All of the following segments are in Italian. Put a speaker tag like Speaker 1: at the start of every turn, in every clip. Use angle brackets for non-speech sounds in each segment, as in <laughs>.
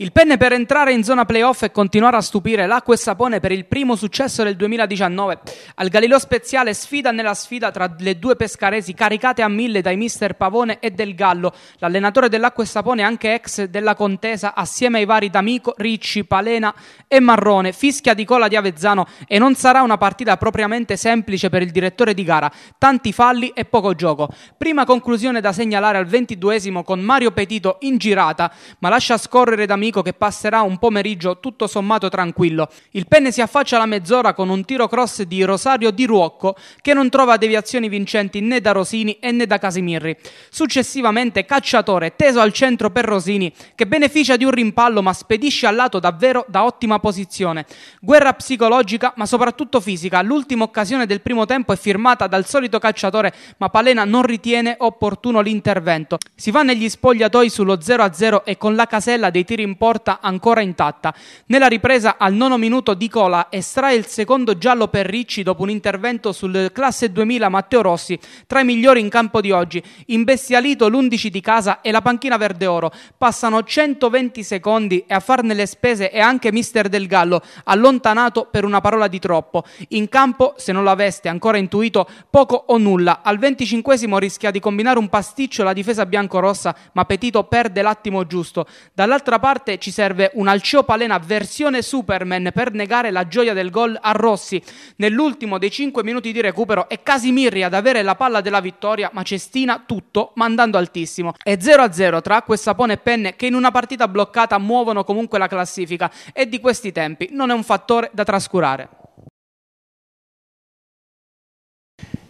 Speaker 1: Il penne per entrare in zona playoff e continuare a stupire l'acqua e sapone per il primo successo del 2019. Al Galileo Speziale sfida nella sfida tra le due pescaresi caricate a mille dai mister Pavone e Del Gallo. L'allenatore dell'acqua e sapone anche ex della contesa assieme ai vari D'Amico, Ricci, Palena e Marrone. Fischia di cola di Avezzano e non sarà una partita propriamente semplice per il direttore di gara. Tanti falli e poco gioco. Prima conclusione da segnalare al 22 con Mario Petito in girata ma lascia scorrere D'Amico amico che passerà un pomeriggio tutto sommato tranquillo. Il penne si affaccia alla mezz'ora con un tiro cross di Rosario Di Ruocco che non trova deviazioni vincenti né da Rosini né da Casimirri. Successivamente Cacciatore teso al centro per Rosini che beneficia di un rimpallo ma spedisce al lato davvero da ottima posizione. Guerra psicologica ma soprattutto fisica. L'ultima occasione del primo tempo è firmata dal solito calciatore ma Palena non ritiene opportuno l'intervento. Si va negli spogliatoi sullo 0-0 e con la casella dei tiri in porta ancora intatta. Nella ripresa al nono minuto Di Cola estrae il secondo giallo per Ricci dopo un intervento sul classe 2000 Matteo Rossi, tra i migliori in campo di oggi. Imbestialito l'11 di casa e la panchina verde-oro. Passano 120 secondi e a farne le spese è anche mister Del Gallo, allontanato per una parola di troppo. In campo, se non l'aveste ancora intuito, poco o nulla. Al 25 rischia di combinare un pasticcio la difesa biancorossa, ma Petito perde l'attimo giusto. Dall'altra parte parte ci serve un Alciopalena versione Superman per negare la gioia del gol a Rossi. Nell'ultimo dei 5 minuti di recupero è Casimirri ad avere la palla della vittoria, ma Cestina tutto mandando altissimo. È 0-0 tra sapone e Penne che in una partita bloccata muovono comunque la classifica e di questi tempi non è un fattore da trascurare.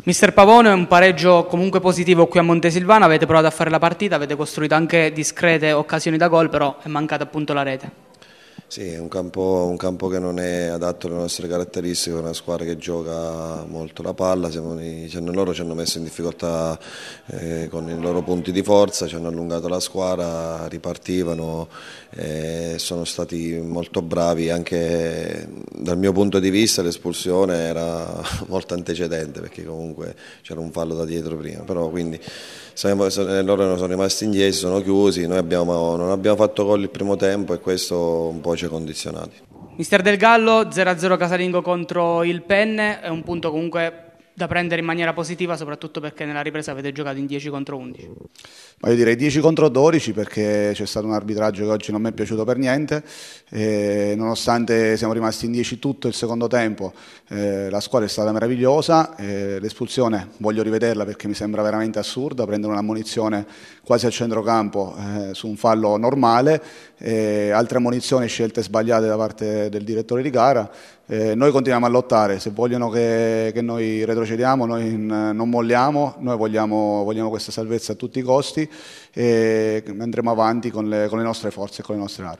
Speaker 1: Mister Pavone, un pareggio comunque positivo qui a Montesilvano, avete provato a fare la partita, avete costruito anche discrete occasioni da gol, però è mancata appunto la rete.
Speaker 2: Sì, è un campo, un campo, che non è adatto alle nostre caratteristiche, è una squadra che gioca molto la palla, nei, cioè, loro ci hanno messo in difficoltà eh, con i loro punti di forza, ci hanno allungato la squadra, ripartivano, eh, sono stati molto bravi, anche dal mio punto di vista l'espulsione era <laughs> molto antecedente perché comunque c'era un fallo da dietro prima, però quindi siamo, eh, loro sono rimasti indietro, sono chiusi, noi abbiamo, non abbiamo fatto gol il primo tempo e questo un po' voce condizionati.
Speaker 1: Mister Del Gallo, 0-0 Casalingo contro il Penne, è un punto comunque da prendere in maniera positiva, soprattutto perché nella ripresa avete giocato in 10 contro 11.
Speaker 3: Ma io direi 10 contro 12 perché c'è stato un arbitraggio che oggi non mi è piaciuto per niente, eh, nonostante siamo rimasti in 10 tutto il secondo tempo, eh, la squadra è stata meravigliosa, eh, l'espulsione voglio rivederla perché mi sembra veramente assurda, prendere una munizione quasi a centrocampo eh, su un fallo normale, altre munizioni scelte sbagliate da parte del direttore di gara. Eh, noi continuiamo a lottare, se vogliono che, che noi retrocediamo, noi eh, non molliamo, noi vogliamo, vogliamo, questa salvezza a tutti i costi e andremo avanti con le, con le nostre forze e con le nostre armi.